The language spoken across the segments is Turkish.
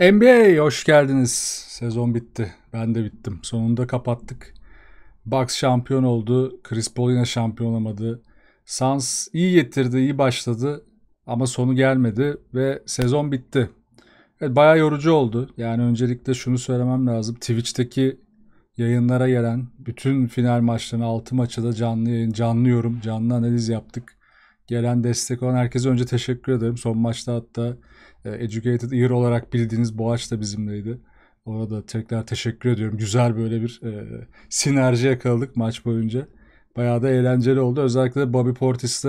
NBA hoş geldiniz. Sezon bitti. Ben de bittim. Sonunda kapattık. Bucks şampiyon oldu. Chris Paul yine şampiyon olamadı. Suns iyi getirdi, iyi başladı ama sonu gelmedi ve sezon bitti. Evet, bayağı yorucu oldu. Yani öncelikle şunu söylemem lazım. Twitch'teki yayınlara gelen bütün final maçlarını 6 maçı da canlı yayın, canlı yorum, canlı analiz yaptık. Gelen destek olan herkese önce teşekkür ederim. Son maçta hatta e, Educated Ear olarak bildiğiniz Boğaç da bizimleydi. Orada tekrar teşekkür ediyorum. Güzel böyle bir e, sinerji yakaladık maç boyunca. Bayağı da eğlenceli oldu. Özellikle Bobby Portis'le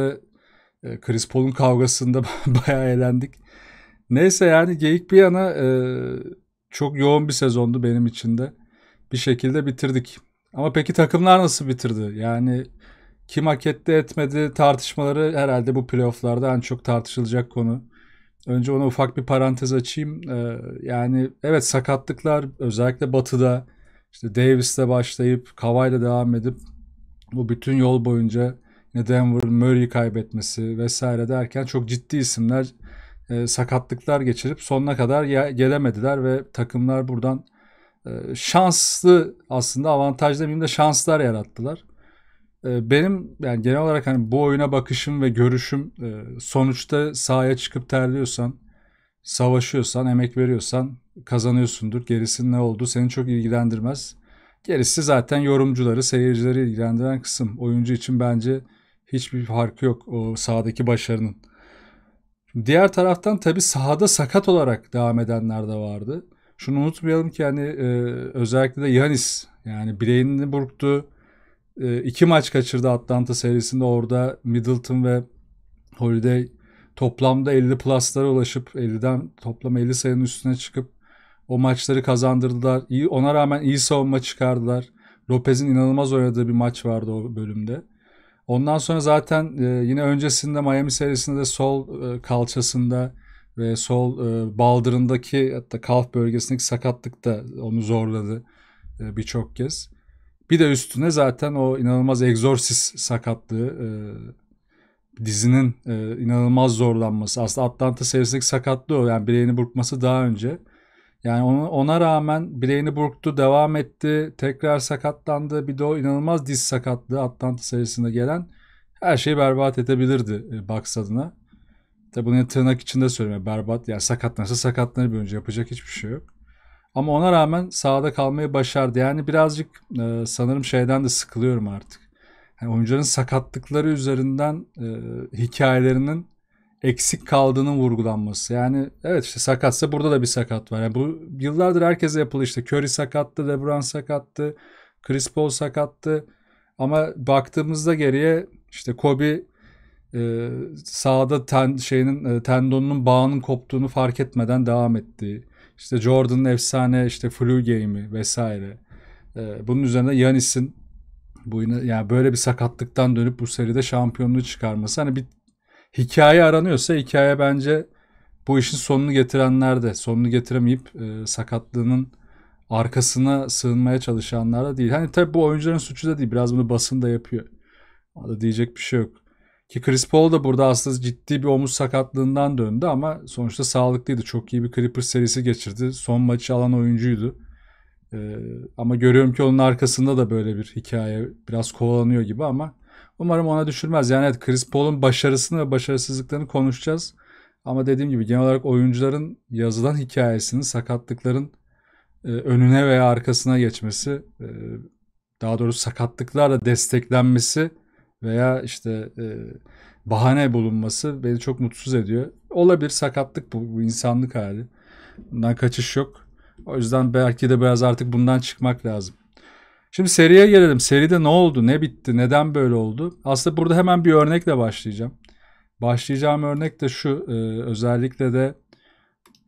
e, Chris Paul'un kavgasında bayağı eğlendik. Neyse yani geyik bir yana e, çok yoğun bir sezondu benim için de. Bir şekilde bitirdik. Ama peki takımlar nasıl bitirdi? Yani kim hak etti etmedi tartışmaları herhalde bu playofflarda en çok tartışılacak konu. Önce ona ufak bir parantez açayım. Ee, yani evet sakatlıklar özellikle batıda işte Davis'le başlayıp Kavay'la devam edip bu bütün yol boyunca Denver, Murray'i kaybetmesi vesaire derken çok ciddi isimler e, sakatlıklar geçirip sonuna kadar ya, gelemediler ve takımlar buradan e, şanslı aslında avantaj demeyeyim de şanslar yarattılar. Ee, benim yani genel olarak hani bu oyuna bakışım ve görüşüm e, sonuçta sahaya çıkıp terliyorsan, savaşıyorsan, emek veriyorsan kazanıyorsundur. Gerisinin ne olduğu seni çok ilgilendirmez. Gerisi zaten yorumcuları, seyircileri ilgilendiren kısım. Oyuncu için bence hiçbir farkı yok o sahadaki başarının. Diğer taraftan tabi sahada sakat olarak devam edenler de vardı. Şunu unutmayalım ki yani e, özellikle de Yanis yani bileğini burktu e, iki maç kaçırdı Atlanta serisinde orada Middleton ve Holiday toplamda 50 pluslara ulaşıp 50'den toplam 50 sayının üstüne çıkıp o maçları kazandırdılar. İyi, ona rağmen iyi savunma çıkardılar. Lopez'in inanılmaz oynadığı bir maç vardı o bölümde. Ondan sonra zaten e, yine öncesinde Miami serisinde sol e, kalçasında ve sol e, baldırındaki hatta kalf bölgesindeki sakatlık da onu zorladı e, birçok kez. Bir de üstüne zaten o inanılmaz egzorsiz sakatlığı e, dizinin e, inanılmaz zorlanması. Aslında Atlanta serisindeki sakatlığı o. Yani bileğini burkması daha önce. Yani ona, ona rağmen bileğini burktu, devam etti, tekrar sakatlandı. Bir de o inanılmaz diz sakatlığı Atlanta serisinde gelen her şeyi berbat edebilirdi e, Bucks adına. Tabi bunu tırnak içinde söyleme berbat. Yani sakatlanırsa sakatlanır bir önce yapacak hiçbir şey yok. Ama ona rağmen sahada kalmayı başardı. Yani birazcık e, sanırım şeyden de sıkılıyorum artık. Yani oyuncuların sakatlıkları üzerinden e, hikayelerinin eksik kaldığının vurgulanması. Yani evet işte sakatsa burada da bir sakat var. Yani bu yıllardır herkese yapıldı işte. Curry sakattı, LeBron sakattı, Chris Paul sakattı. Ama baktığımızda geriye işte Kobe e, sağda ten, şeyinin e, tendonunun bağının koptuğunu fark etmeden devam ettiği. İşte Jordan'ın efsane işte flu game'i vesaire. Ee, bunun üzerine Yanis'in bu yani böyle bir sakatlıktan dönüp bu seride şampiyonluğu çıkarması hani bir hikaye aranıyorsa hikaye bence bu işin sonunu getirenlerde sonunu getiremeyip e, sakatlığının arkasına sığınmaya çalışanlarda değil. Hani tabii bu oyuncuların suçu da değil. Biraz bunu basın da yapıyor. Orada diyecek bir şey yok. Ki Chris Paul da burada aslında ciddi bir omuz sakatlığından döndü ama sonuçta sağlıklıydı. Çok iyi bir Clippers serisi geçirdi. Son maçı alan oyuncuydu. Ee, ama görüyorum ki onun arkasında da böyle bir hikaye biraz kovalanıyor gibi ama umarım ona düşürmez. Yani evet Chris Paul'un başarısını ve başarısızlıklarını konuşacağız. Ama dediğim gibi genel olarak oyuncuların yazılan hikayesinin sakatlıkların e, önüne veya arkasına geçmesi, e, daha doğrusu sakatlıklarla desteklenmesi veya işte e, bahane bulunması beni çok mutsuz ediyor. Olabilir sakatlık bu, bu insanlık hali. Bundan kaçış yok. O yüzden belki de biraz artık bundan çıkmak lazım. Şimdi seriye gelelim. Seride ne oldu? Ne bitti? Neden böyle oldu? Aslında burada hemen bir örnekle başlayacağım. Başlayacağım örnek de şu. E, özellikle de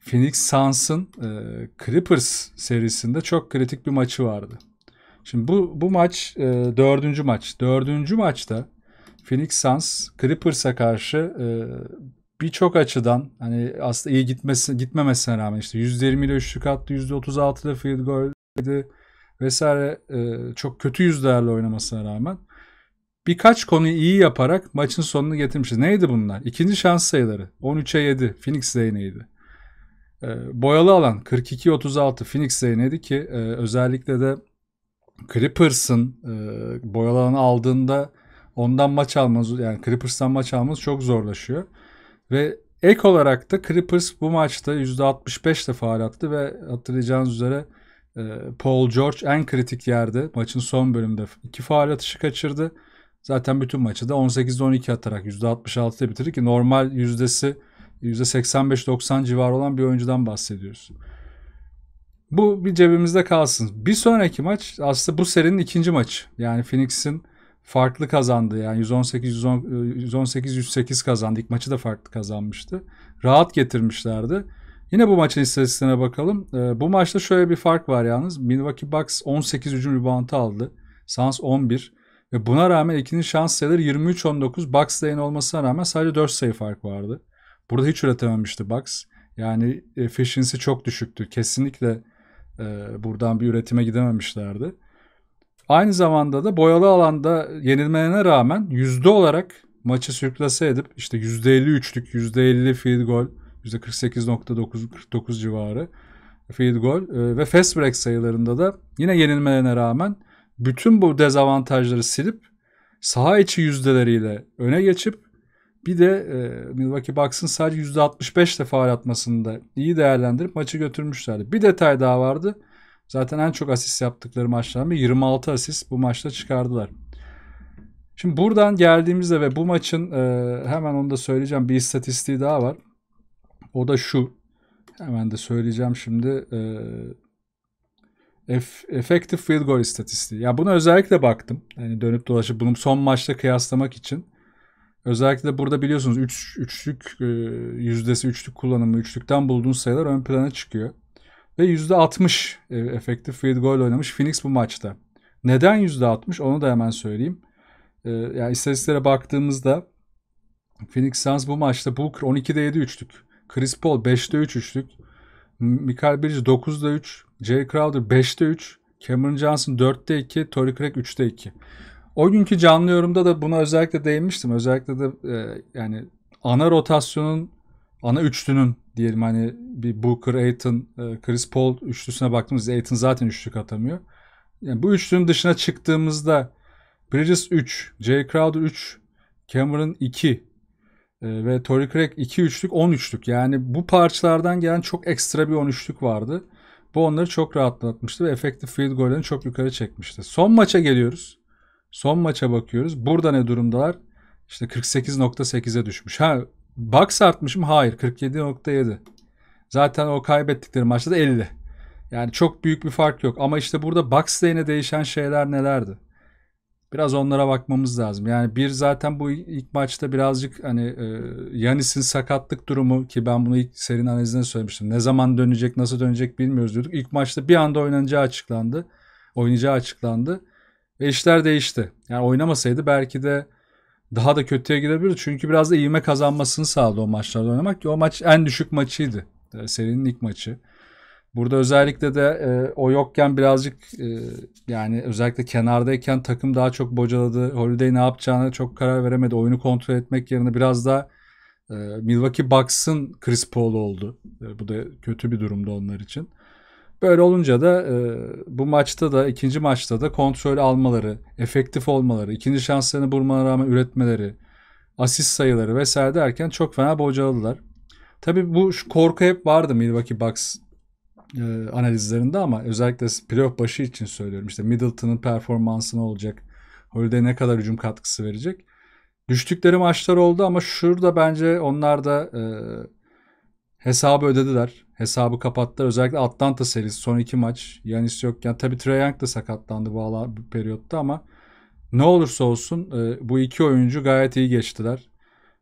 Phoenix Suns'ın e, Clippers serisinde çok kritik bir maçı vardı. Şimdi bu, bu maç e, dördüncü maç. Dördüncü maçta Phoenix Suns Clippers'a karşı e, birçok açıdan hani aslında iyi gitmesi, gitmemesine rağmen işte %20 ile üçlük attı, %36 ile field goal vesaire e, çok kötü yüzlerle oynamasına rağmen birkaç konuyu iyi yaparak maçın sonunu getirmişiz. Neydi bunlar? İkinci şans sayıları 13'e 7 Phoenix değneğiydi. E, boyalı alan 42-36 Phoenix değneğiydi ki e, özellikle de Clippers'ın e, boyalarını aldığında ondan maç almanız yani Clippers'tan maç almanız çok zorlaşıyor. Ve ek olarak da Clippers bu maçta %65 de faal attı ve hatırlayacağınız üzere e, Paul George en kritik yerde maçın son bölümünde iki faal atışı kaçırdı. Zaten bütün maçı da 18'de 12 atarak %66'da bitirdi ki normal yüzdesi %85-90 civarı olan bir oyuncudan bahsediyoruz. Bu bir cebimizde kalsın. Bir sonraki maç aslında bu serinin ikinci maçı. Yani Phoenix'in farklı kazandı. Yani 118-108 e, kazandı. İlk maçı da farklı kazanmıştı. Rahat getirmişlerdi. Yine bu maçın istatistiklerine bakalım. E, bu maçta şöyle bir fark var yalnız. Milwaukee Bucks 18 hücum reboundu aldı. Suns 11. Ve buna rağmen ikinin şans sayıları 23-19. Bucks lane olmasına rağmen sadece 4 sayı fark vardı. Burada hiç üretememişti Bucks. Yani efficiency çok düşüktü. Kesinlikle e, buradan bir üretime gidememişlerdi. Aynı zamanda da boyalı alanda yenilmelerine rağmen yüzde olarak maçı sürklase edip işte yüzde %53'lük, %50 field goal, %48.9 civarı field goal e, ve fast break sayılarında da yine yenilmelerine rağmen bütün bu dezavantajları silip saha içi yüzdeleriyle öne geçip bir de e, Milwaukee Bucks'ın sadece %65 defa atmasında iyi değerlendirip maçı götürmüşlerdi. Bir detay daha vardı. Zaten en çok asist yaptıkları maçlarında 26 asist bu maçta çıkardılar. Şimdi buradan geldiğimizde ve bu maçın e, hemen onu da söyleyeceğim bir istatistiği daha var. O da şu. Hemen de söyleyeceğim şimdi. E, effective field goal istatistiği. Ya buna özellikle baktım. Yani dönüp dolaşıp bunu son maçta kıyaslamak için. Özellikle burada biliyorsunuz 3 üç, üçlük e, yüzdesi üçlük kullanımı üçlükten bulduğunuz sayılar ön plana çıkıyor. Ve %60 e, efektif field goal oynamış Phoenix bu maçta. Neden %60 onu da hemen söyleyeyim. E, yani istatistiklere baktığımızda Phoenix Suns bu maçta Booker 12'de 7 üçlük. Chris Paul 5'te 3 üçlük. Michael Bridges 9'da 3. Jay Crowder 5'te 3. Cameron Johnson 4'te 2. Torrey Craig 3'te 2. O günkü canlı yorumda da buna özellikle değinmiştim. Özellikle de e, yani ana rotasyonun ana üçlünün diyelim hani bir Booker, Aiton, e, Chris Paul üçlüsüne baktığımızda Aiton zaten üçlük atamıyor. Yani bu üçlünün dışına çıktığımızda Bridges 3, Jay Crowder 3, Cameron 2 e, ve Torrey Craig 2 üçlük 10 üçlük. Yani bu parçalardan gelen çok ekstra bir 10 üçlük vardı. Bu onları çok rahatlatmıştı ve efektif field gollerini çok yukarı çekmişti. Son maça geliyoruz. Son maça bakıyoruz. Burada ne durumdalar? İşte 48.8'e düşmüş. Ha box artmış mı? Hayır. 47.7. Zaten o kaybettikleri maçta da 50. Yani çok büyük bir fark yok. Ama işte burada box lehine değişen şeyler nelerdi? Biraz onlara bakmamız lazım. Yani bir zaten bu ilk maçta birazcık hani e, Yanis'in sakatlık durumu ki ben bunu ilk serinin analizinde söylemiştim. Ne zaman dönecek, nasıl dönecek bilmiyoruz diyorduk. İlk maçta bir anda oynanacağı açıklandı. Oynayacağı açıklandı. Ve işler değişti. Yani oynamasaydı belki de daha da kötüye gidebilirdi. Çünkü biraz da ivme kazanmasını sağladı o maçlarda oynamak. o maç en düşük maçıydı. Ee, serinin ilk maçı. Burada özellikle de e, o yokken birazcık e, yani özellikle kenardayken takım daha çok bocaladı. Holiday ne yapacağını çok karar veremedi. Oyunu kontrol etmek yerine biraz da e, Milwaukee Bucks'ın Chris Paul oldu. E, bu da kötü bir durumda onlar için. Böyle olunca da e, bu maçta da ikinci maçta da kontrol almaları, efektif olmaları, ikinci şanslarını bulmana rağmen üretmeleri, asist sayıları vesaire derken çok fena bocaladılar. Tabi bu şu korku hep vardı Milwaukee Bucks e, analizlerinde ama özellikle playoff başı için söylüyorum. İşte Middleton'ın performansı ne olacak? Holiday ne kadar hücum katkısı verecek? Düştükleri maçlar oldu ama şurada bence onlar da e, hesabı ödediler hesabı kapattı. Özellikle Atlanta serisi son iki maç. Yanis yokken yani tabii Trae Young da sakatlandı bu, ala, bu periyotta ama ne olursa olsun e, bu iki oyuncu gayet iyi geçtiler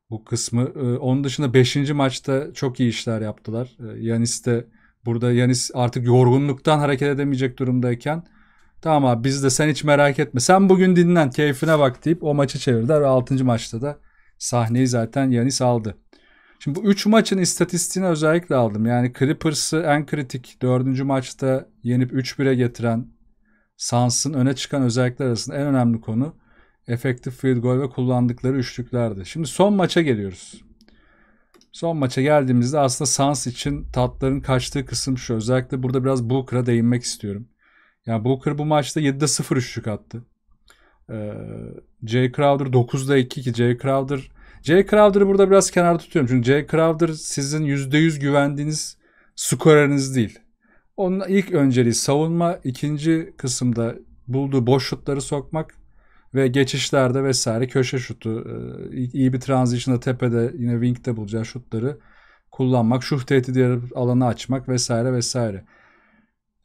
bu kısmı. E, onun dışında beşinci maçta çok iyi işler yaptılar. E, Yanis de burada Yanis artık yorgunluktan hareket edemeyecek durumdayken tamam abi biz de sen hiç merak etme sen bugün dinlen keyfine bak deyip o maçı çevirdiler ve 6. maçta da sahneyi zaten Yanis aldı. Şimdi bu 3 maçın istatistiğini özellikle aldım. Yani Clippers'ı en kritik 4. maçta yenip 3-1'e getiren Suns'ın öne çıkan özellikler arasında en önemli konu efektif field goal ve kullandıkları üçlüklerdi. Şimdi son maça geliyoruz. Son maça geldiğimizde aslında Sans için tatların kaçtığı kısım şu. Özellikle burada biraz Booker'a değinmek istiyorum. Yani Booker bu maçta 7'de 0 üçlük attı. Ee, Jay Crowder 9'da 2 ki Jay Crowder Jay Crowder'ı burada biraz kenar tutuyorum. Çünkü Jay Crowder sizin %100 güvendiğiniz skoreriniz değil. Onun ilk önceliği savunma, ikinci kısımda bulduğu boş şutları sokmak ve geçişlerde vesaire köşe şutu, e, iyi bir transition'da tepede yine wing'de bulacağı şutları kullanmak, şut tehdidi yarıp alanı açmak vesaire vesaire.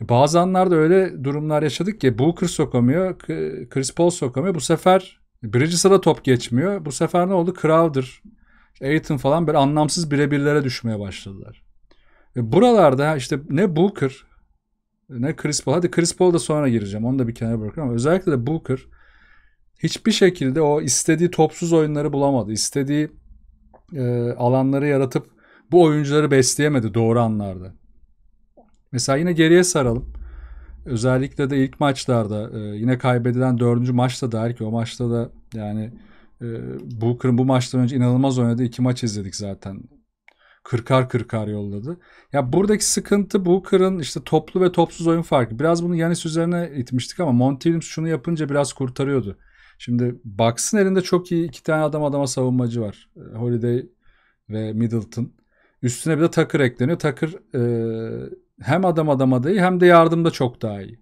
E, bazı anlarda öyle durumlar yaşadık ki Booker sokamıyor, Chris Paul sokamıyor. Bu sefer Bridges'a top geçmiyor. Bu sefer ne oldu? Crowder, Aiton falan böyle anlamsız birebirlere düşmeye başladılar. E buralarda işte ne Booker ne Chris Paul. Hadi Chris Paul da sonra gireceğim. Onu da bir kenara bırakıyorum ama özellikle de Booker hiçbir şekilde o istediği topsuz oyunları bulamadı. İstediği e, alanları yaratıp bu oyuncuları besleyemedi doğru anlarda. Mesela yine geriye saralım. Özellikle de ilk maçlarda e, yine kaybedilen dördüncü maçta da ki o maçta da yani e, Booker'ın bu maçtan önce inanılmaz oynadı. iki maç izledik zaten. Kırkar kırkar yolladı. Ya buradaki sıkıntı Booker'ın işte toplu ve topsuz oyun farkı. Biraz bunu Yanis üzerine itmiştik ama Monty Williams şunu yapınca biraz kurtarıyordu. Şimdi Bucks'ın elinde çok iyi iki tane adam adama savunmacı var. E, Holiday ve Middleton. Üstüne bir de Tucker ekleniyor. Tucker e, hem adam adama da iyi hem de yardımda çok daha iyi.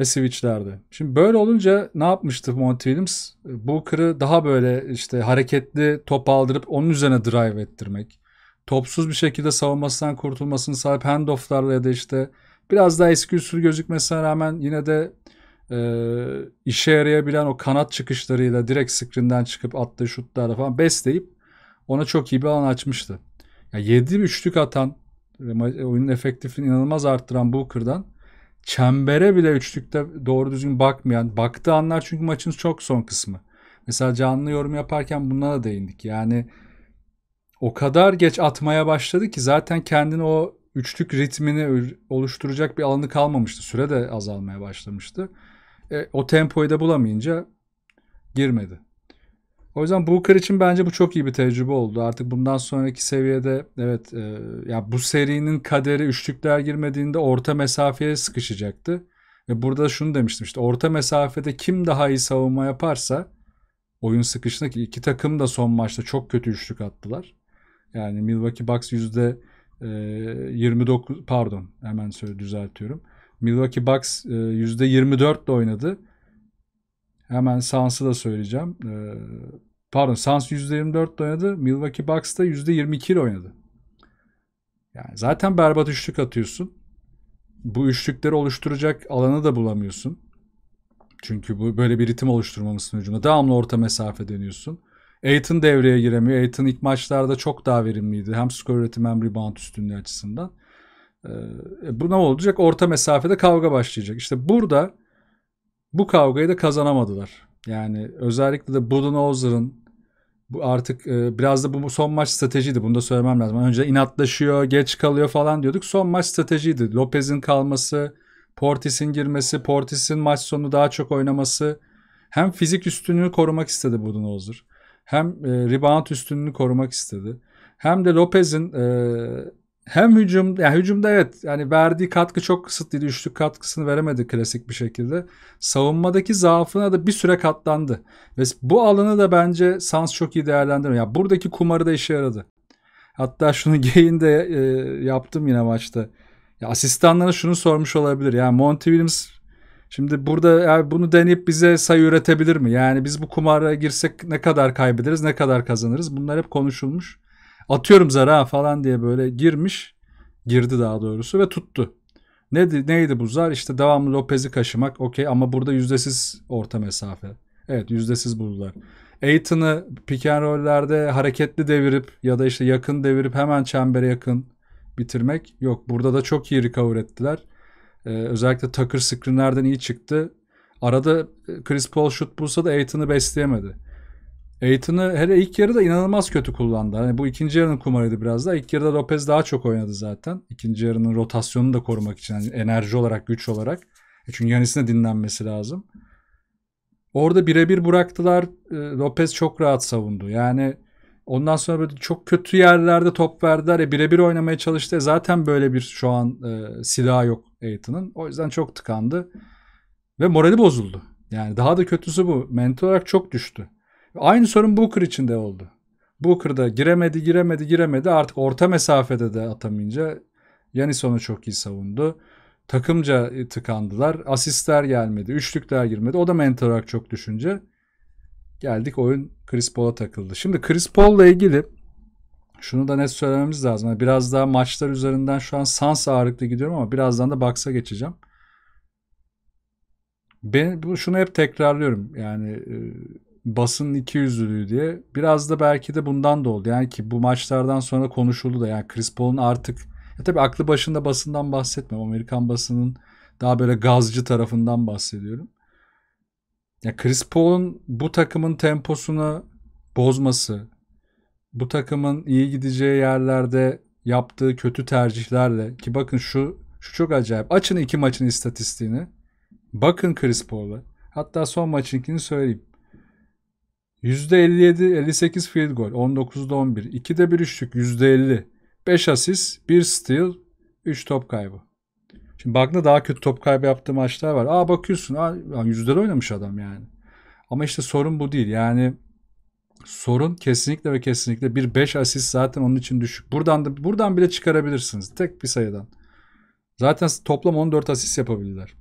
Ve switchlerde. Şimdi böyle olunca ne yapmıştı Monty Williams? Booker'ı daha böyle işte hareketli top aldırıp onun üzerine drive ettirmek. Topsuz bir şekilde savunmasından kurtulmasını sahip handofflarla ya da işte biraz daha eski usul gözükmesine rağmen yine de e, işe yarayabilen o kanat çıkışlarıyla direkt screen'den çıkıp attığı şutlarla falan besleyip ona çok iyi bir alan açmıştı. Ya Yani 7 üçlük atan oyunun efektifini inanılmaz arttıran Booker'dan çembere bile üçlükte doğru düzgün bakmayan, baktığı anlar çünkü maçın çok son kısmı. Mesela canlı yorum yaparken bunlara da değindik. Yani o kadar geç atmaya başladı ki zaten kendini o üçlük ritmini oluşturacak bir alanı kalmamıştı. Süre de azalmaya başlamıştı. E, o tempoyu da bulamayınca girmedi. O yüzden Booker için bence bu çok iyi bir tecrübe oldu. Artık bundan sonraki seviyede evet e, ya bu serinin kaderi üçlükler girmediğinde orta mesafeye sıkışacaktı. Ve burada şunu demiştim işte orta mesafede kim daha iyi savunma yaparsa oyun sıkışına ki iki takım da son maçta çok kötü üçlük attılar. Yani Milwaukee Bucks yüzde 29 e, pardon hemen söyle düzeltiyorum. Milwaukee Bucks e, yüzde 24 ile oynadı. Hemen Sans'ı da söyleyeceğim. E, Pardon Suns %24 oynadı. Milwaukee Bucks da %22 ile oynadı. Yani zaten berbat üçlük atıyorsun. Bu üçlükleri oluşturacak alanı da bulamıyorsun. Çünkü bu böyle bir ritim oluşturmamışsın hücumda. Devamlı orta mesafe deniyorsun. Aiton devreye giremiyor. Aiton ilk maçlarda çok daha verimliydi. Hem skor üretimi hem rebound üstünlüğü açısından. Ee, e, bu ne olacak? Orta mesafede kavga başlayacak. İşte burada bu kavgayı da kazanamadılar. Yani özellikle de Budenholzer'ın bu artık e, biraz da bu son maç stratejiydi. Bunu da söylemem lazım. Önce inatlaşıyor, geç kalıyor falan diyorduk. Son maç stratejiydi. Lopez'in kalması, Portis'in girmesi, Portis'in maç sonu daha çok oynaması. Hem fizik üstünlüğü korumak istedi Budenholzer. Hem e, rebound üstünlüğünü korumak istedi. Hem de Lopez'in e, hem hücum yani hücumda evet yani verdiği katkı çok kısıtlıydı. Üçlük katkısını veremedi klasik bir şekilde. Savunmadaki zaafına da bir süre katlandı. Ve bu alanı da bence Sans çok iyi değerlendirmiyor. Yani buradaki kumarı da işe yaradı. Hatta şunu geyin de e, yaptım yine maçta. Ya asistanlarına şunu sormuş olabilir. Yani Monty Williams şimdi burada yani bunu deneyip bize sayı üretebilir mi? Yani biz bu kumara girsek ne kadar kaybederiz, ne kadar kazanırız? Bunlar hep konuşulmuş atıyorum zara falan diye böyle girmiş. Girdi daha doğrusu ve tuttu. Neydi, neydi bu zar? İşte devamlı Lopez'i kaşımak okey ama burada yüzdesiz orta mesafe. Evet yüzdesiz buldular. Aiton'ı pick and roll'lerde hareketli devirip ya da işte yakın devirip hemen çembere yakın bitirmek yok. Burada da çok iyi recover ettiler. Ee, özellikle Tucker screenlerden iyi çıktı. Arada e, Chris Paul şut bulsa da Aiton'ı besleyemedi. Aiton'u hele ilk yarıda inanılmaz kötü kullandı. Hani bu ikinci yarının kumarıydı biraz daha. İlk yarıda Lopez daha çok oynadı zaten. İkinci yarının rotasyonunu da korumak için. Yani enerji olarak, güç olarak. E çünkü Yanis'in de dinlenmesi lazım. Orada birebir bıraktılar. E, Lopez çok rahat savundu. Yani ondan sonra böyle çok kötü yerlerde top verdiler. E, birebir oynamaya çalıştı. E, zaten böyle bir şu an e, silahı yok Aiton'un. O yüzden çok tıkandı. Ve morali bozuldu. Yani daha da kötüsü bu. Mental olarak çok düştü. Aynı sorun Booker için de oldu. Booker da giremedi, giremedi, giremedi. Artık orta mesafede de atamayınca Yanis onu çok iyi savundu. Takımca e, tıkandılar. Asistler gelmedi, üçlükler girmedi. O da mental olarak çok düşünce geldik oyun Chris Paul'a takıldı. Şimdi Chris Paul'la ilgili şunu da net söylememiz lazım. Yani biraz daha maçlar üzerinden şu an sans ağırlıklı gidiyorum ama birazdan da baksa geçeceğim. Ben bu şunu hep tekrarlıyorum. Yani e, basın iki yüzlülüğü diye. Biraz da belki de bundan da oldu. Yani ki bu maçlardan sonra konuşuldu da yani Chris Paul'un artık ya tabii aklı başında basından bahsetmiyorum. Amerikan basının daha böyle gazcı tarafından bahsediyorum. Ya Chris Paul'un bu takımın temposunu bozması, bu takımın iyi gideceği yerlerde yaptığı kötü tercihlerle ki bakın şu şu çok acayip. Açın iki maçın istatistiğini. Bakın Chris Paul'a. Hatta son maçınkini söyleyeyim. %57-58 field goal. 19'da 11. 2'de 1 üçlük. %50. 5 asist. 1 steal. 3 top kaybı. Şimdi baktığında daha kötü top kaybı yaptığı maçlar var. Aa bakıyorsun. Aa, yüzdeli oynamış adam yani. Ama işte sorun bu değil. Yani sorun kesinlikle ve kesinlikle bir 5 asist zaten onun için düşük. Buradan da buradan bile çıkarabilirsiniz. Tek bir sayıdan. Zaten toplam 14 asist yapabildiler.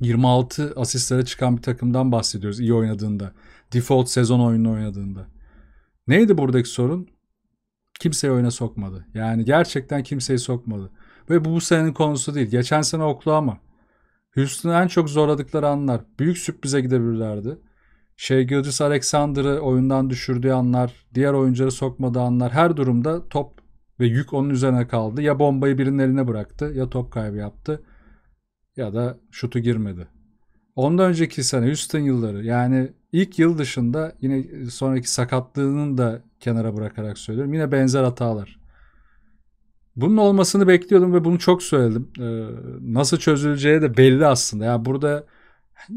26 asistlere çıkan bir takımdan bahsediyoruz iyi oynadığında. Default sezon oyununu oynadığında. Neydi buradaki sorun? Kimseyi oyuna sokmadı. Yani gerçekten kimseyi sokmadı. Ve bu, bu senenin konusu değil. Geçen sene Oklahoma. Houston'ı en çok zorladıkları anlar. Büyük sürprize gidebilirlerdi. Şey Gilgis Alexander'ı oyundan düşürdüğü anlar, diğer oyuncuları sokmadığı anlar her durumda top ve yük onun üzerine kaldı. Ya bombayı birinin eline bıraktı ya top kaybı yaptı ya da şutu girmedi. Ondan önceki sene Houston yılları yani İlk yıl dışında yine e, sonraki sakatlığının da kenara bırakarak söylüyorum. Yine benzer hatalar. Bunun olmasını bekliyordum ve bunu çok söyledim. Ee, nasıl çözüleceği de belli aslında. Yani burada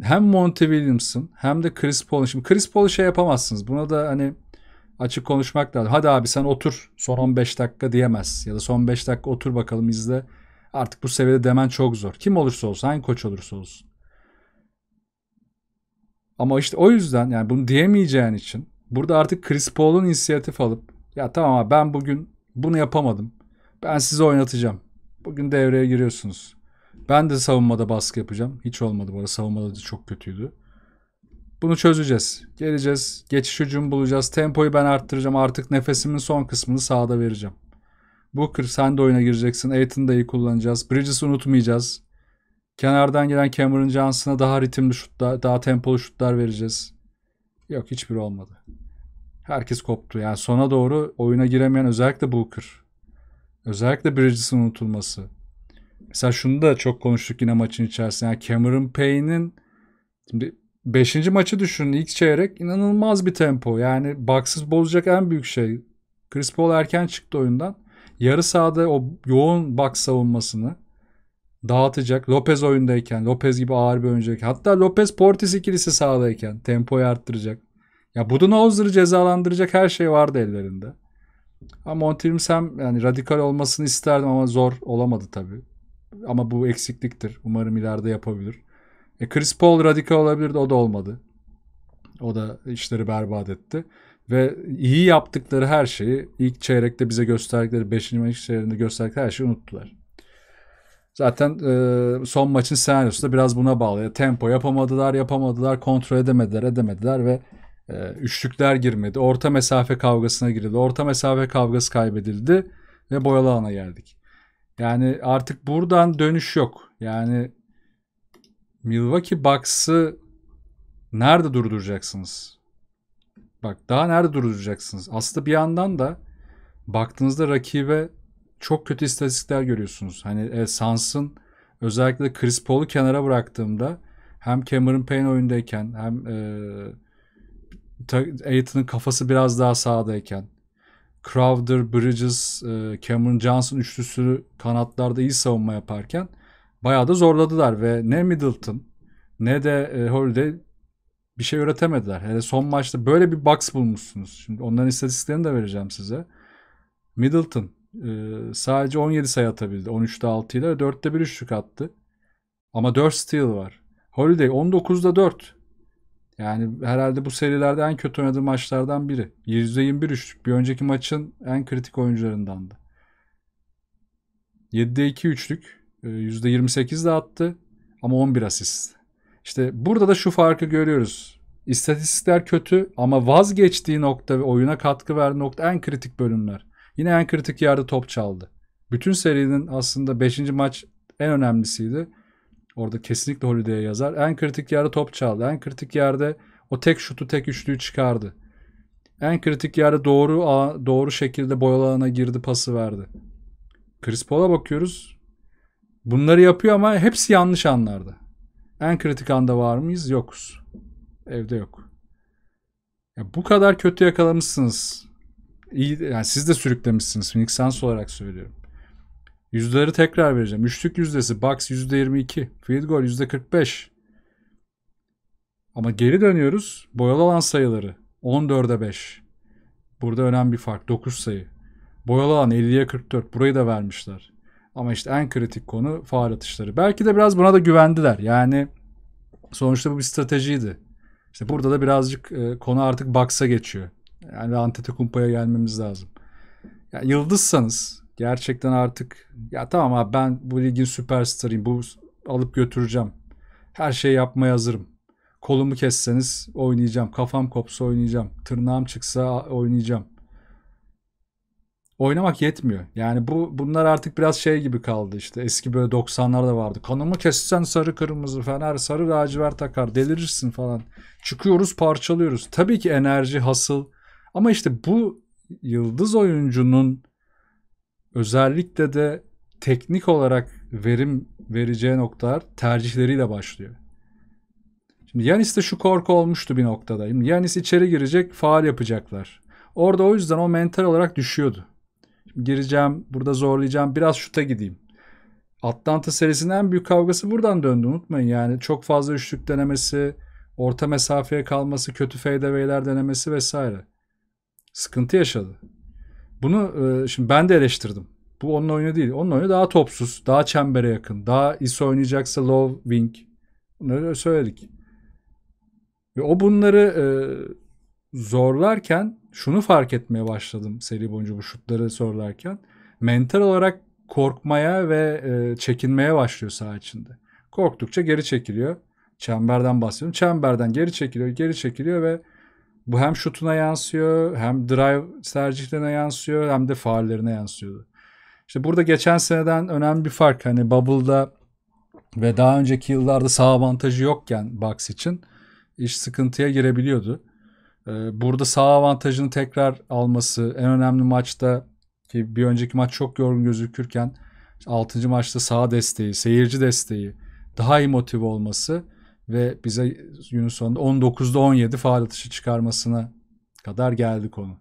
hem Monty Williams'ın hem de Chris Paul'un. Şimdi Chris Paul'u şey yapamazsınız. Buna da hani açık konuşmak lazım. Hadi abi sen otur son 15 dakika diyemez. Ya da son 5 dakika otur bakalım izle. Artık bu seviyede demen çok zor. Kim olursa olsun hangi koç olursa olsun. Ama işte o yüzden yani bunu diyemeyeceğin için burada artık Chris Paul'un inisiyatif alıp ya tamam abi ben bugün bunu yapamadım. Ben sizi oynatacağım. Bugün devreye giriyorsunuz. Ben de savunmada baskı yapacağım. Hiç olmadı bu arada. Savunmada da çok kötüydü. Bunu çözeceğiz. Geleceğiz. Geçiş hücum bulacağız. Tempoyu ben arttıracağım. Artık nefesimin son kısmını sağda vereceğim. Booker sen de oyuna gireceksin. Aiton'u da iyi kullanacağız. Bridges'i unutmayacağız. Kenardan gelen Cameron Johnson'a daha ritimli şutlar, daha tempolu şutlar vereceğiz. Yok hiçbir olmadı. Herkes koptu. Yani sona doğru oyuna giremeyen özellikle Booker. Özellikle Bridges'in unutulması. Mesela şunu da çok konuştuk yine maçın içerisinde. Yani Cameron Payne'in şimdi 5. maçı düşünün ilk çeyrek inanılmaz bir tempo. Yani baksız bozacak en büyük şey. Chris Paul erken çıktı oyundan. Yarı sahada o yoğun box savunmasını dağıtacak. Lopez oyundayken, Lopez gibi ağır bir oyuncuyken. Hatta Lopez Portis ikilisi sahadayken tempoyu arttıracak. Ya Budenholzer'ı cezalandıracak her şey vardı ellerinde. Ama Montilim hem yani radikal olmasını isterdim ama zor olamadı tabii. Ama bu eksikliktir. Umarım ileride yapabilir. E Chris Paul radikal olabilirdi o da olmadı. O da işleri berbat etti. Ve iyi yaptıkları her şeyi ilk çeyrekte bize gösterdikleri 5. maç çeyreğinde gösterdikleri her şeyi unuttular. Zaten e, son maçın senaryosu da biraz buna bağlı. Tempo yapamadılar, yapamadılar, kontrol edemediler, edemediler ve e, üçlükler girmedi. Orta mesafe kavgasına girildi. Orta mesafe kavgası kaybedildi ve boyalı alana geldik. Yani artık buradan dönüş yok. Yani Milwaukee Bucks'ı nerede durduracaksınız? Bak daha nerede durduracaksınız? Aslında bir yandan da baktığınızda rakibe çok kötü istatistikler görüyorsunuz. Hani e, Sans'ın özellikle Chris Paul'u kenara bıraktığımda hem Cameron Payne oyundayken hem e, Aiton'un kafası biraz daha sağdayken Crowder, Bridges, e, Cameron Johnson üçlüsü kanatlarda iyi savunma yaparken bayağı da zorladılar ve ne Middleton ne de e, Holiday bir şey üretemediler. Hele son maçta böyle bir box bulmuşsunuz. Şimdi onların istatistiklerini de vereceğim size. Middleton e, sadece 17 sayı atabildi. 13'te 6 ile 4'te 1 üçlük attı. Ama 4 steal var. Holiday 19'da 4. Yani herhalde bu serilerde en kötü oynadığı maçlardan biri. %21 üçlük. Bir önceki maçın en kritik oyuncularındandı. 7'de 2 üçlük. %28 ee, de attı. Ama 11 asist. İşte burada da şu farkı görüyoruz. İstatistikler kötü ama vazgeçtiği nokta ve oyuna katkı verdiği nokta en kritik bölümler. Yine en kritik yerde top çaldı. Bütün serinin aslında 5. maç en önemlisiydi. Orada kesinlikle Holiday'e yazar. En kritik yerde top çaldı. En kritik yerde o tek şutu, tek üçlüyü çıkardı. En kritik yerde doğru doğru şekilde boyalı girdi, pası verdi. Chris Paul'a bakıyoruz. Bunları yapıyor ama hepsi yanlış anlarda. En kritik anda var mıyız? Yokuz. Evde yok. Ya bu kadar kötü yakalamışsınız iyi yani siz de sürüklemişsiniz. Phoenix Suns olarak söylüyorum. Yüzdeleri tekrar vereceğim. Üçlük yüzdesi Bucks %22. Field goal %45. Ama geri dönüyoruz. Boyalı alan sayıları 14'e 5. Burada önemli bir fark. 9 sayı. Boyalı alan 50'ye 44. Burayı da vermişler. Ama işte en kritik konu faal atışları. Belki de biraz buna da güvendiler. Yani sonuçta bu bir stratejiydi. İşte burada da birazcık e, konu artık baksa geçiyor. Yani Antetokounmpo'ya gelmemiz lazım. Ya yıldızsanız gerçekten artık ya tamam abi ben bu ligin süperstarıyım. Bu alıp götüreceğim. Her şeyi yapmaya hazırım. Kolumu kesseniz oynayacağım. Kafam kopsa oynayacağım. Tırnağım çıksa oynayacağım. Oynamak yetmiyor. Yani bu bunlar artık biraz şey gibi kaldı işte. Eski böyle 90'larda vardı. Kanımı kessen sarı kırmızı fener sarı lacivert takar delirirsin falan. Çıkıyoruz parçalıyoruz. Tabii ki enerji, hasıl, ama işte bu yıldız oyuncunun özellikle de teknik olarak verim vereceği noktalar tercihleriyle başlıyor. Şimdi Yanis de şu korku olmuştu bir noktadayım. Yanis içeri girecek, faal yapacaklar. Orada o yüzden o mental olarak düşüyordu. Şimdi gireceğim, burada zorlayacağım, biraz şuta gideyim. Atlanta serisinin en büyük kavgası buradan döndü unutmayın. Yani çok fazla üçlük denemesi, orta mesafeye kalması, kötü fadeaway'ler denemesi vesaire. Sıkıntı yaşadı. Bunu e, şimdi ben de eleştirdim. Bu onun oyunu değil. Onun oyunu daha topsuz, daha çembere yakın. Daha ISO oynayacaksa low wing. Bunları söyledik. Ve o bunları e, zorlarken şunu fark etmeye başladım seri boyunca bu şutları zorlarken. Mental olarak korkmaya ve e, çekinmeye başlıyor saha içinde. Korktukça geri çekiliyor. Çemberden bahsediyorum. Çemberden geri çekiliyor, geri çekiliyor ve bu hem şutuna yansıyor, hem drive tercihlerine yansıyor, hem de faullerine yansıyordu. İşte burada geçen seneden önemli bir fark. Hani Bubble'da ve daha önceki yıllarda sağ avantajı yokken Bucks için iş sıkıntıya girebiliyordu. Ee, burada sağ avantajını tekrar alması en önemli maçta ki bir önceki maç çok yorgun gözükürken 6. maçta sağ desteği, seyirci desteği daha iyi motive olması ve bize günün sonunda 19'da 17 faal atışı çıkarmasına kadar geldi konu.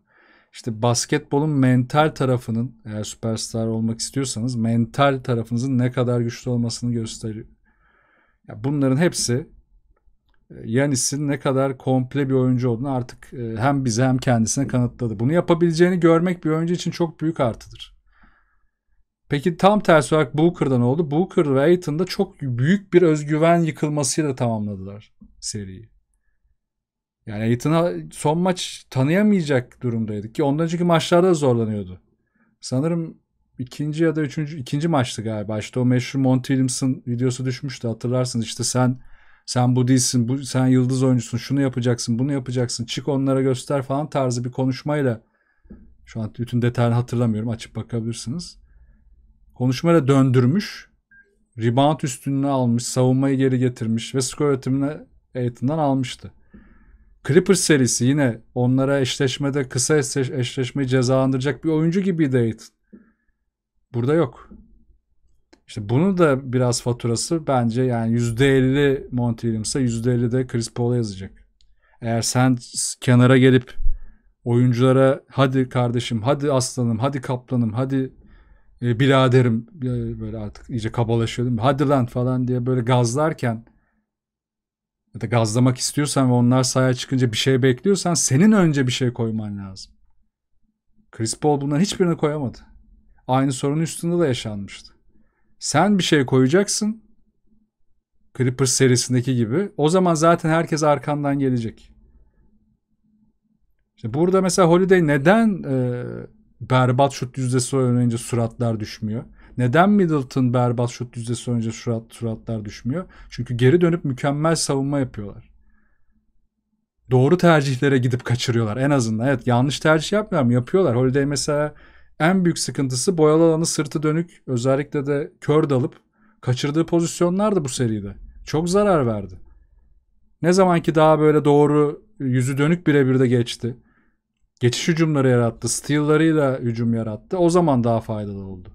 İşte basketbolun mental tarafının eğer süperstar olmak istiyorsanız mental tarafınızın ne kadar güçlü olmasını gösteriyor. Ya bunların hepsi e, Yanis'in ne kadar komple bir oyuncu olduğunu artık e, hem bize hem kendisine kanıtladı. Bunu yapabileceğini görmek bir oyuncu için çok büyük artıdır. Peki tam tersi olarak Booker'da ne oldu? Booker ve Ayton'da çok büyük bir özgüven yıkılmasıyla tamamladılar seriyi. Yani Ayton'a son maç tanıyamayacak durumdaydık ki ondan önceki maçlarda zorlanıyordu. Sanırım ikinci ya da üçüncü, ikinci maçtı galiba. İşte o meşhur Monty Williams'ın videosu düşmüştü hatırlarsınız. İşte sen sen bu değilsin, bu, sen yıldız oyuncusun, şunu yapacaksın, bunu yapacaksın, çık onlara göster falan tarzı bir konuşmayla şu an bütün detayını hatırlamıyorum açıp bakabilirsiniz. Konuşmada döndürmüş. Rebound üstünlüğü almış. Savunmayı geri getirmiş ve skor üretimini Aiton'dan almıştı. Clippers serisi yine onlara eşleşmede kısa eşleş, eşleşmeyi cezalandıracak bir oyuncu gibiydi Aiton. Burada yok. İşte bunu da biraz faturası bence yani %50 Monty Williams'a %50 de Chris Paul'a yazacak. Eğer sen kenara gelip oyunculara hadi kardeşim, hadi aslanım, hadi kaplanım, hadi e, biraderim e, böyle artık iyice kabalaşıyordum. Hadi lan falan diye böyle gazlarken ya da gazlamak istiyorsan ve onlar sahaya çıkınca bir şey bekliyorsan senin önce bir şey koyman lazım. Chris Paul bunların hiçbirini koyamadı. Aynı sorunun üstünde de yaşanmıştı. Sen bir şey koyacaksın. Clippers serisindeki gibi. O zaman zaten herkes arkandan gelecek. İşte burada mesela Holiday neden e, berbat şut yüzdesi oynayınca suratlar düşmüyor. Neden Middleton berbat şut yüzdesi oynayınca surat, suratlar düşmüyor? Çünkü geri dönüp mükemmel savunma yapıyorlar. Doğru tercihlere gidip kaçırıyorlar en azından. Evet yanlış tercih yapmıyor mu? Yapıyorlar. Holiday mesela en büyük sıkıntısı boyalı alanı sırtı dönük özellikle de kör dalıp kaçırdığı pozisyonlardı bu seride. Çok zarar verdi. Ne zamanki daha böyle doğru yüzü dönük birebir de geçti geçiş hücumları yarattı. Steal'larıyla hücum yarattı. O zaman daha faydalı oldu.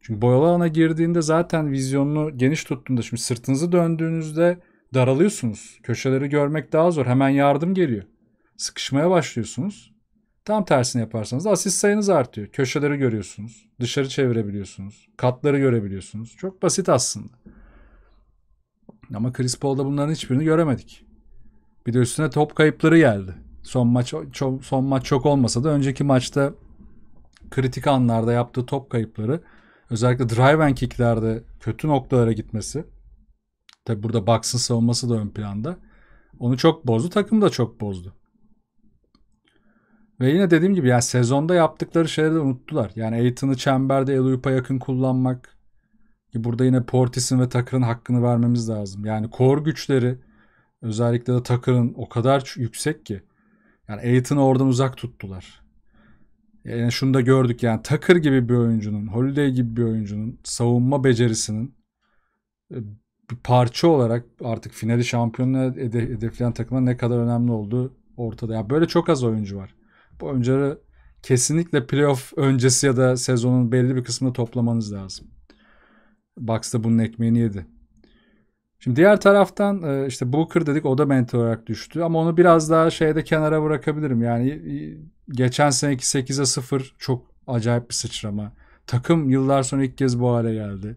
Çünkü boyalı alana girdiğinde zaten vizyonunu geniş tuttuğunda şimdi sırtınızı döndüğünüzde daralıyorsunuz. Köşeleri görmek daha zor. Hemen yardım geliyor. Sıkışmaya başlıyorsunuz. Tam tersini yaparsanız da asist sayınız artıyor. Köşeleri görüyorsunuz. Dışarı çevirebiliyorsunuz. Katları görebiliyorsunuz. Çok basit aslında. Ama Chris Paul'da bunların hiçbirini göremedik. Bir de üstüne top kayıpları geldi. Son maç çok, son maç çok olmasa da önceki maçta kritik anlarda yaptığı top kayıpları özellikle drive and kicklerde kötü noktalara gitmesi tabi burada Bucks'ın savunması da ön planda onu çok bozdu. Takım da çok bozdu. Ve yine dediğim gibi yani sezonda yaptıkları şeyleri de unuttular. Yani Aiton'u çemberde Eluyup'a yakın kullanmak ki burada yine Portis'in ve Tucker'ın hakkını vermemiz lazım. Yani kor güçleri özellikle de Tucker'ın o kadar yüksek ki yani Aiton'u oradan uzak tuttular. Yani şunu da gördük yani Tucker gibi bir oyuncunun, Holiday gibi bir oyuncunun savunma becerisinin e, bir parça olarak artık finali şampiyonluğa hedefleyen takıma ne kadar önemli olduğu ortada. Yani böyle çok az oyuncu var. Bu oyuncuları kesinlikle playoff öncesi ya da sezonun belli bir kısmını toplamanız lazım. Bucks da bunun ekmeğini yedi. Şimdi diğer taraftan e, işte Booker dedik o da mentor olarak düştü ama onu biraz daha şeyde kenara bırakabilirim. Yani geçen seneki 8'e 0 çok acayip bir sıçrama. Takım yıllar sonra ilk kez bu hale geldi.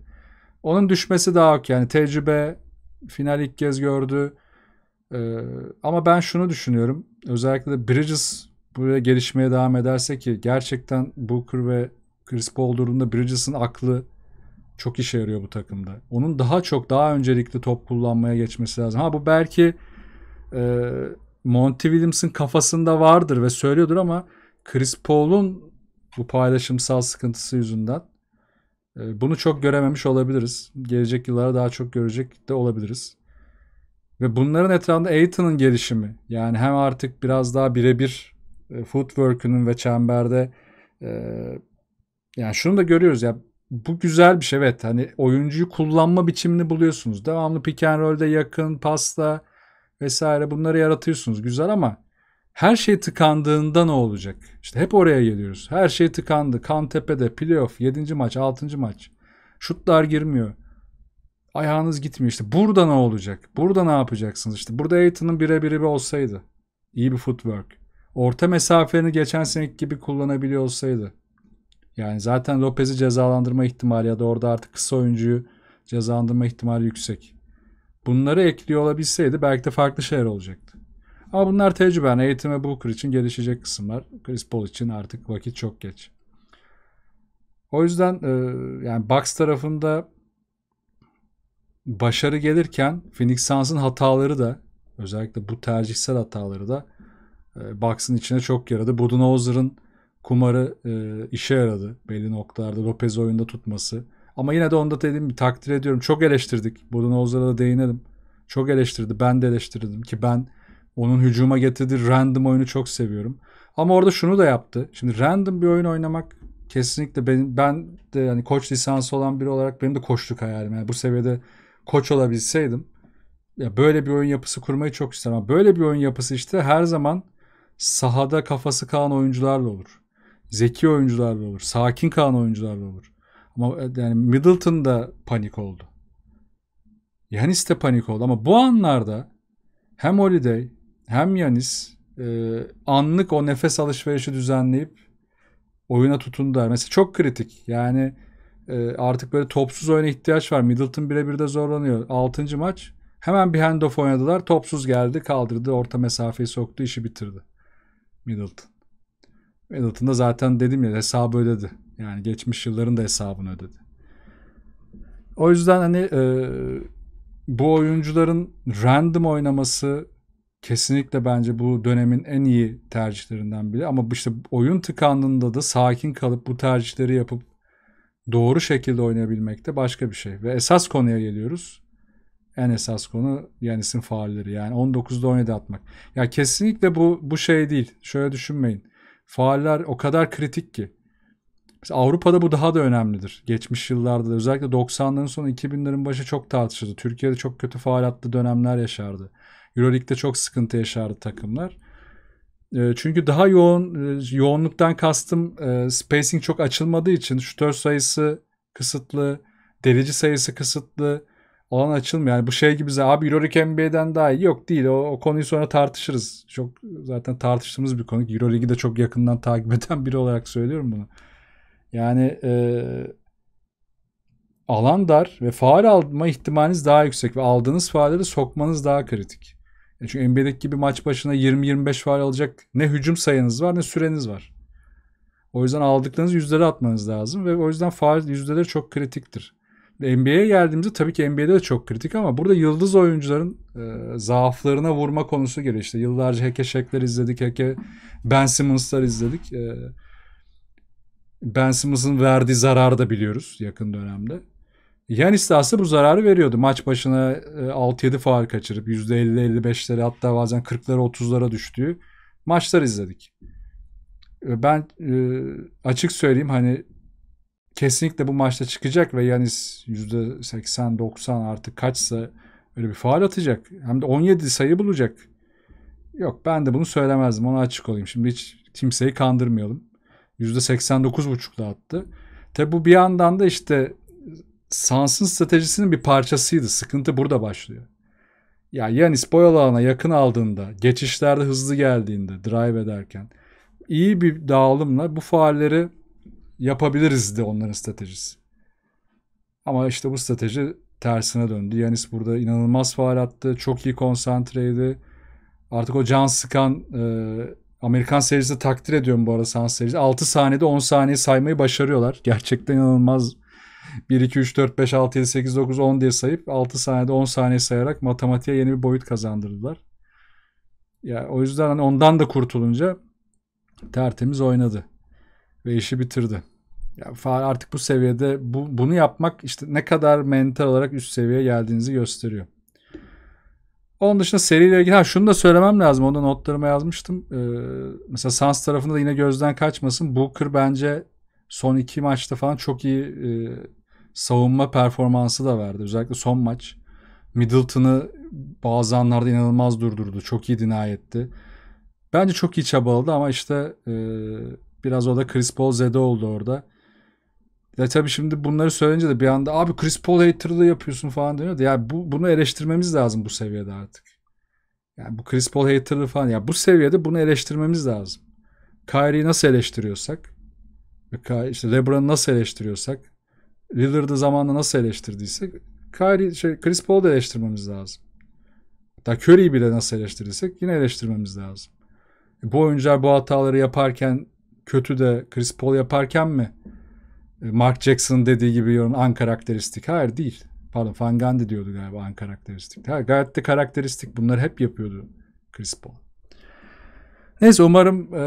Onun düşmesi daha ok yani tecrübe final ilk kez gördü. E, ama ben şunu düşünüyorum. Özellikle de Bridges buraya gelişmeye devam ederse ki gerçekten Booker ve Chris Paul durumunda Bridges'ın aklı çok işe yarıyor bu takımda. Onun daha çok daha öncelikli top kullanmaya geçmesi lazım. Ha bu belki e, Monty Williams'ın kafasında vardır ve söylüyordur ama Chris Paul'un bu paylaşımsal sıkıntısı yüzünden e, bunu çok görememiş olabiliriz. Gelecek yıllara daha çok görecek de olabiliriz. Ve bunların etrafında Aiton'un gelişimi yani hem artık biraz daha birebir e, footwork'ünün ve çemberde e, yani şunu da görüyoruz ya bu güzel bir şey evet. Hani oyuncuyu kullanma biçimini buluyorsunuz. Devamlı pick and roll'de yakın, pasta vesaire bunları yaratıyorsunuz. Güzel ama her şey tıkandığında ne olacak? İşte hep oraya geliyoruz. Her şey tıkandı. Kan tepede, playoff, 7. maç, 6. maç. Şutlar girmiyor. Ayağınız gitmiyor. İşte burada ne olacak? Burada ne yapacaksınız? İşte burada Aiton'un bire biri bir olsaydı. iyi bir footwork. Orta mesafelerini geçen seneki gibi kullanabiliyor olsaydı. Yani zaten Lopez'i cezalandırma ihtimali ya da orada artık kısa oyuncuyu cezalandırma ihtimali yüksek. Bunları ekliyor olabilseydi belki de farklı şeyler olacaktı. Ama bunlar tecrübe, eğitim ve Booker için gelişecek kısımlar. Chris Paul için artık vakit çok geç. O yüzden e, yani Bucks tarafında başarı gelirken Phoenix Suns'ın hataları da özellikle bu tercihsel hataları da e, Bucks'ın içine çok yaradı. Budenholzer'ın kumarı e, işe yaradı belli noktalarda. Lopez oyunda tutması. Ama yine de onda dedim takdir ediyorum. Çok eleştirdik. Budenholzer'a da değinelim. Çok eleştirdi. Ben de eleştirdim ki ben onun hücuma getirdiği random oyunu çok seviyorum. Ama orada şunu da yaptı. Şimdi random bir oyun oynamak kesinlikle ben, ben de yani koç lisansı olan biri olarak benim de koçluk hayalim. Yani bu seviyede koç olabilseydim ya böyle bir oyun yapısı kurmayı çok isterim. Ama böyle bir oyun yapısı işte her zaman sahada kafası kalan oyuncularla olur. Zeki oyuncular da olur. Sakin kalan oyuncular da olur. Ama e, yani Middleton da panik oldu. Yanis de panik oldu. Ama bu anlarda hem Holiday hem Yanis e, anlık o nefes alışverişi düzenleyip oyuna tutundular. Mesela çok kritik. Yani e, artık böyle topsuz oyuna ihtiyaç var. Middleton birebir de zorlanıyor. Altıncı maç. Hemen bir handoff oynadılar. Topsuz geldi, kaldırdı, orta mesafeyi soktu, işi bitirdi. Middleton. Middleton da zaten dedim ya hesabı ödedi. Yani geçmiş yılların da hesabını ödedi. O yüzden hani e, bu oyuncuların random oynaması kesinlikle bence bu dönemin en iyi tercihlerinden biri. Ama işte oyun tıkandığında da sakin kalıp bu tercihleri yapıp doğru şekilde oynayabilmek de başka bir şey. Ve esas konuya geliyoruz. En esas konu Yanis'in faulleri. Yani 19'da 17 atmak. Ya kesinlikle bu bu şey değil. Şöyle düşünmeyin faaller o kadar kritik ki. Mesela Avrupa'da bu daha da önemlidir. Geçmiş yıllarda da özellikle 90'ların sonu 2000'lerin başı çok tartışıldı. Türkiye'de çok kötü faal attı dönemler yaşardı. Euroleague'de çok sıkıntı yaşardı takımlar. Ee, çünkü daha yoğun e, yoğunluktan kastım e, spacing çok açılmadığı için şutör sayısı kısıtlı, delici sayısı kısıtlı alan açılmıyor. Yani bu şey gibi bize abi Euroleague NBA'den daha iyi. Yok değil. O, o konuyu sonra tartışırız. Çok zaten tartıştığımız bir konu. Euroleague'i de çok yakından takip eden biri olarak söylüyorum bunu. Yani e, alan dar ve faal alma ihtimaliniz daha yüksek ve aldığınız faalleri sokmanız daha kritik. E, çünkü NBA'deki gibi maç başına 20-25 faal alacak ne hücum sayınız var ne süreniz var. O yüzden aldıklarınız yüzdeleri atmanız lazım ve o yüzden faal yüzdeleri çok kritiktir. NBA'ye geldiğimizde tabii ki NBA'de de çok kritik ama burada yıldız oyuncuların e, zaaflarına vurma konusu geliyor. İşte yıllarca Heke Şekler izledik, Heke Ben Simmons'lar izledik. E, ben Simmons'ın verdiği zararı da biliyoruz yakın dönemde. Yanis de aslında bu zararı veriyordu. Maç başına 6-7 e, faal kaçırıp %50-55'lere hatta bazen 40'lara 30'lara düştüğü maçlar izledik. E, ben e, açık söyleyeyim hani kesinlikle bu maçta çıkacak ve Yanis %80-90 artık kaçsa öyle bir faal atacak. Hem de 17 sayı bulacak. Yok ben de bunu söylemezdim Onu açık olayım. Şimdi hiç kimseyi kandırmayalım. %89.5'la attı. Tabi bu bir yandan da işte Sans'ın stratejisinin bir parçasıydı. Sıkıntı burada başlıyor. Ya Yanis boy alana yakın aldığında, geçişlerde hızlı geldiğinde, drive ederken iyi bir dağılımla bu faalleri yapabiliriz de onların stratejisi. Ama işte bu strateji tersine döndü. Yanis burada inanılmaz faal attı. Çok iyi konsantreydi. Artık o can sıkan e, Amerikan serisi takdir ediyorum bu arada sans serisi. 6 saniyede 10 saniye saymayı başarıyorlar. Gerçekten inanılmaz. 1, 2, 3, 4, 5, 6, 7, 8, 9, 10 diye sayıp 6 saniyede 10 saniye sayarak matematiğe yeni bir boyut kazandırdılar. Ya yani o yüzden hani ondan da kurtulunca tertemiz oynadı ve işi bitirdi. Ya artık bu seviyede bu, bunu yapmak işte ne kadar mental olarak üst seviyeye geldiğinizi gösteriyor. Onun dışında seriyle ilgili ha şunu da söylemem lazım. Onu da notlarıma yazmıştım. Ee, mesela Sans tarafında da yine gözden kaçmasın. Booker bence son iki maçta falan çok iyi e, savunma performansı da verdi. Özellikle son maç. Middleton'ı bazı anlarda inanılmaz durdurdu. Çok iyi dinayetti. Bence çok iyi çabaladı ama işte e, Biraz o da Chris Paul zede oldu orada. Ya tabii şimdi bunları söyleyince de bir anda abi Chris Paul haterlığı yapıyorsun falan diyor da ya bu, bunu eleştirmemiz lazım bu seviyede artık. Yani bu Chris Paul haterlığı falan ya bu seviyede bunu eleştirmemiz lazım. Kyrie'yi nasıl eleştiriyorsak işte LeBron'u nasıl eleştiriyorsak Lillard'ı zamanla nasıl eleştirdiysek Kyrie, şey, Chris Paul'u da eleştirmemiz lazım. Hatta Curry'i bile nasıl eleştirirsek yine eleştirmemiz lazım. E, bu oyuncular bu hataları yaparken kötü de Chris Paul yaparken mi e, Mark Jackson dediği gibi yorum an karakteristik? Hayır değil. Pardon Fangandi diyordu galiba an karakteristik. Hayır gayet de karakteristik. Bunları hep yapıyordu Chris Paul. Neyse umarım e,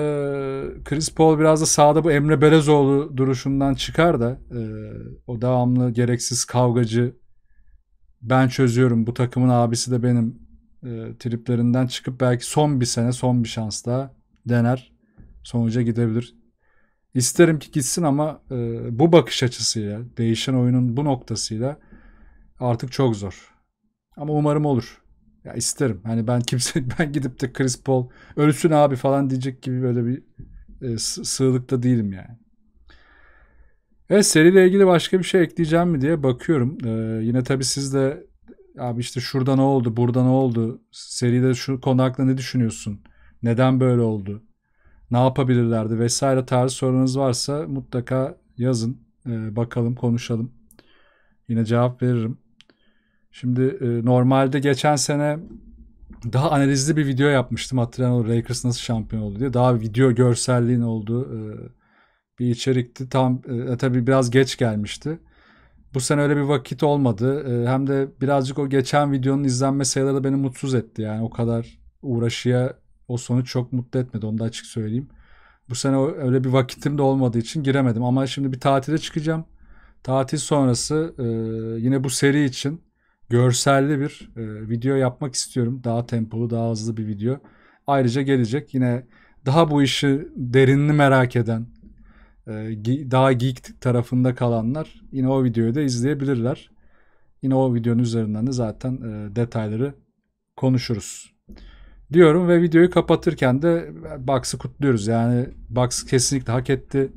Chris Paul biraz da sağda bu Emre Belezoğlu duruşundan çıkar da e, o devamlı gereksiz kavgacı ben çözüyorum bu takımın abisi de benim e, triplerinden çıkıp belki son bir sene son bir şans daha dener sonuca gidebilir. İsterim ki gitsin ama e, bu bakış açısıyla, değişen oyunun bu noktasıyla artık çok zor. Ama umarım olur. Ya isterim. Hani ben kimse ben gidip de Chris Paul ölsün abi falan diyecek gibi böyle bir e, sığlıkta değilim yani. Evet seriyle ilgili başka bir şey ekleyeceğim mi diye bakıyorum. Ee, yine tabii siz de abi işte şurada ne oldu, burada ne oldu, seride şu konu hakkında ne düşünüyorsun, neden böyle oldu ne yapabilirlerdi vesaire tarzı sorunuz varsa mutlaka yazın. E, bakalım konuşalım. Yine cevap veririm. Şimdi e, normalde geçen sene daha analizli bir video yapmıştım. Hatırlayan olur Lakers nasıl şampiyon oldu diye. Daha video görselliğin olduğu e, bir içerikti. Tam e, e tabii biraz geç gelmişti. Bu sene öyle bir vakit olmadı. E, hem de birazcık o geçen videonun izlenme sayıları da beni mutsuz etti. Yani o kadar uğraşıya o sonuç çok mutlu etmedi. Onu da açık söyleyeyim. Bu sene öyle bir vakitim de olmadığı için giremedim. Ama şimdi bir tatile çıkacağım. Tatil sonrası e, yine bu seri için görselli bir e, video yapmak istiyorum. Daha tempolu, daha hızlı bir video. Ayrıca gelecek yine daha bu işi derinli merak eden, e, daha geek tarafında kalanlar yine o videoyu da izleyebilirler. Yine o videonun üzerinden de zaten e, detayları konuşuruz diyorum ve videoyu kapatırken de Bucks'ı kutluyoruz. Yani Bucks kesinlikle hak etti.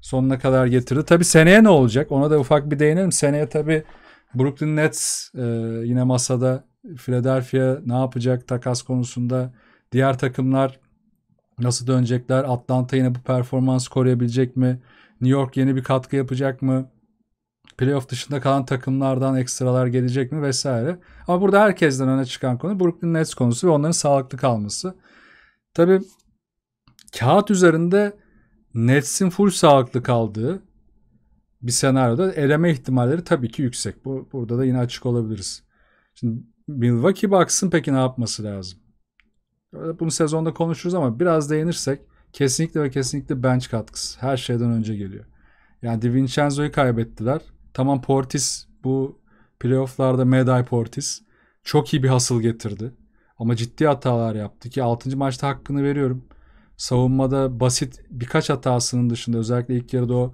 Sonuna kadar getirdi. Tabi seneye ne olacak? Ona da ufak bir değinelim. Seneye tabi Brooklyn Nets e, yine masada Philadelphia ne yapacak takas konusunda? Diğer takımlar nasıl dönecekler? Atlanta yine bu performans koruyabilecek mi? New York yeni bir katkı yapacak mı? playoff dışında kalan takımlardan ekstralar gelecek mi vesaire. Ama burada herkesten öne çıkan konu Brooklyn Nets konusu ve onların sağlıklı kalması. Tabi kağıt üzerinde Nets'in full sağlıklı kaldığı bir senaryoda eleme ihtimalleri tabii ki yüksek. Bu, burada da yine açık olabiliriz. Şimdi Milwaukee Bucks'ın peki ne yapması lazım? Bunu sezonda konuşuruz ama biraz değinirsek kesinlikle ve kesinlikle bench katkısı her şeyden önce geliyor. Yani DiVincenzo'yu kaybettiler. Tamam Portis bu playofflarda Meday Portis çok iyi bir hasıl getirdi. Ama ciddi hatalar yaptı ki 6. maçta hakkını veriyorum. Savunmada basit birkaç hatasının dışında özellikle ilk yarıda o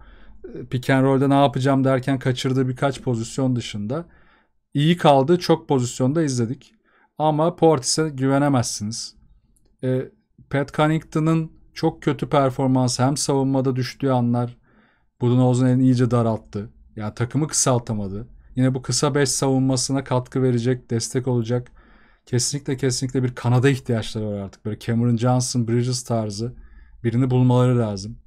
e, pick and roll'de ne yapacağım derken kaçırdığı birkaç pozisyon dışında iyi kaldı. Çok pozisyonda izledik. Ama Portis'e güvenemezsiniz. E, Pat Cunnington'ın çok kötü performansı hem savunmada düştüğü anlar Budenholzer'ın elini iyice daralttı. Ya takımı kısaltamadı. Yine bu kısa beş savunmasına katkı verecek, destek olacak. Kesinlikle kesinlikle bir kanada ihtiyaçları var artık. Böyle Cameron Johnson, Bridges tarzı birini bulmaları lazım.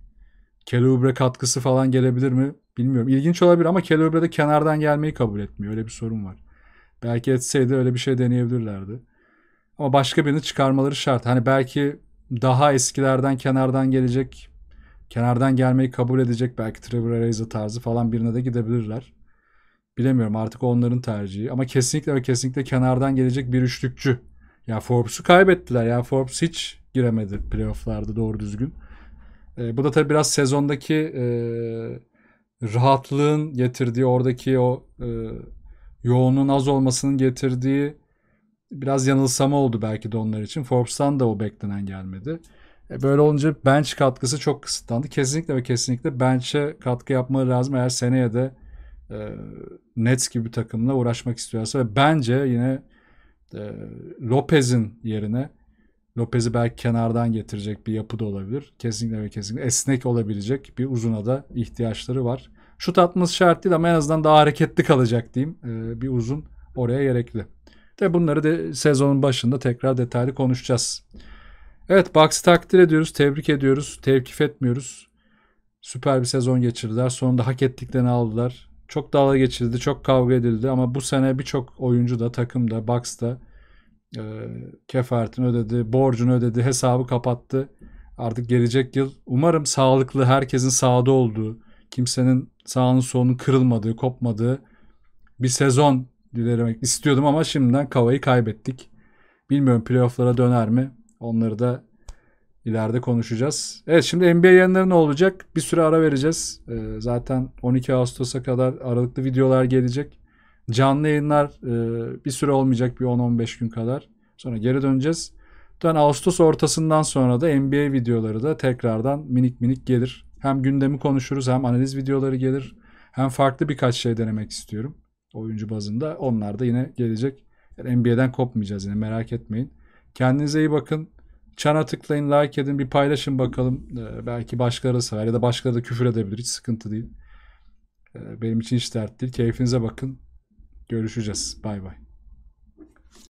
Kelubre katkısı falan gelebilir mi bilmiyorum. İlginç olabilir ama Kelubre de kenardan gelmeyi kabul etmiyor. Öyle bir sorun var. Belki etseydi öyle bir şey deneyebilirlerdi. Ama başka birini çıkarmaları şart. Hani belki daha eskilerden kenardan gelecek kenardan gelmeyi kabul edecek belki Trevor Ariza tarzı falan birine de gidebilirler. Bilemiyorum artık onların tercihi ama kesinlikle ve kesinlikle kenardan gelecek bir üçlükçü. Ya Forbes'u kaybettiler ya Forbes hiç giremedi playofflarda doğru düzgün. E, bu da tabii biraz sezondaki e, rahatlığın getirdiği oradaki o e, yoğunluğun az olmasının getirdiği biraz yanılsama oldu belki de onlar için. Forbes'tan da o beklenen gelmedi. E, böyle olunca bench katkısı çok kısıtlandı. Kesinlikle ve kesinlikle bench'e katkı yapmaları lazım eğer seneye de e, Nets gibi bir takımla uğraşmak istiyorsa ve bence yine e, Lopez'in yerine Lopez'i belki kenardan getirecek bir yapı da olabilir. Kesinlikle ve kesinlikle esnek olabilecek bir uzuna da ihtiyaçları var. Şut atması şart değil ama en azından daha hareketli kalacak diyeyim. E, bir uzun oraya gerekli. De bunları da sezonun başında tekrar detaylı konuşacağız. Evet Bucks'ı takdir ediyoruz, tebrik ediyoruz, tevkif etmiyoruz. Süper bir sezon geçirdiler. Sonunda hak ettiklerini aldılar. Çok dalga geçirdi, çok kavga edildi ama bu sene birçok oyuncu da, takım da, Bucks da e, kefaretini ödedi, borcunu ödedi, hesabı kapattı. Artık gelecek yıl umarım sağlıklı, herkesin sağda olduğu, kimsenin sağının solunun kırılmadığı, kopmadığı bir sezon dilemek istiyordum ama şimdiden kavayı kaybettik. Bilmiyorum playofflara döner mi? Onları da ileride konuşacağız. Evet şimdi NBA yayınları ne olacak? Bir süre ara vereceğiz. Ee, zaten 12 Ağustos'a kadar aralıklı videolar gelecek. Canlı yayınlar e, bir süre olmayacak bir 10-15 gün kadar. Sonra geri döneceğiz. Dön Ağustos ortasından sonra da NBA videoları da tekrardan minik minik gelir. Hem gündemi konuşuruz hem analiz videoları gelir. Hem farklı birkaç şey denemek istiyorum. Oyuncu bazında. Onlar da yine gelecek. Yani NBA'den kopmayacağız yine merak etmeyin. Kendinize iyi bakın. Çana tıklayın, like edin, bir paylaşın bakalım. Ee, belki başkaları sever ya da başkaları da küfür edebilir. Hiç sıkıntı değil. Ee, benim için hiç dert değil. Keyfinize bakın. Görüşeceğiz. Bay bay.